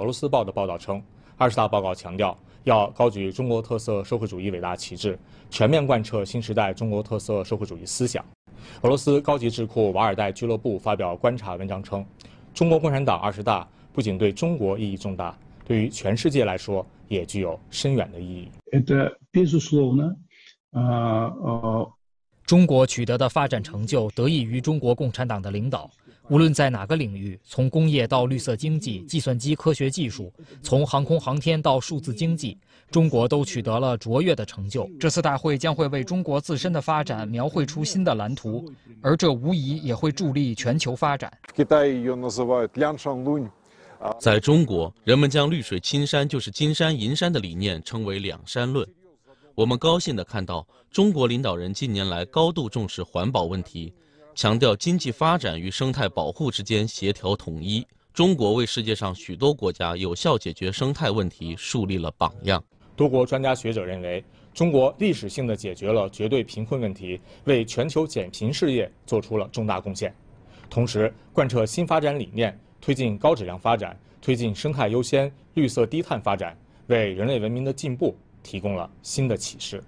俄罗斯报的报道称，二十大报告强调要高举中国特色社会主义伟大旗帜，全面贯彻新时代中国特色社会主义思想。俄罗斯高级智库瓦尔代俱乐部发表观察文章称，中国共产党二十大不仅对中国意义重大，对于全世界来说也具有深远的意义。中国取得的发展成就得益于中国共产党的领导。无论在哪个领域，从工业到绿色经济，计算机科学技术，从航空航天到数字经济，中国都取得了卓越的成就。这次大会将会为中国自身的发展描绘出新的蓝图，而这无疑也会助力全球发展。在中国，人们将“绿水青山就是金山银山”的理念称为“两山论”。我们高兴地看到，中国领导人近年来高度重视环保问题。强调经济发展与生态保护之间协调统一，中国为世界上许多国家有效解决生态问题树立了榜样。多国专家学者认为，中国历史性的解决了绝对贫困问题，为全球减贫事业做出了重大贡献。同时，贯彻新发展理念，推进高质量发展，推进生态优先、绿色低碳发展，为人类文明的进步提供了新的启示。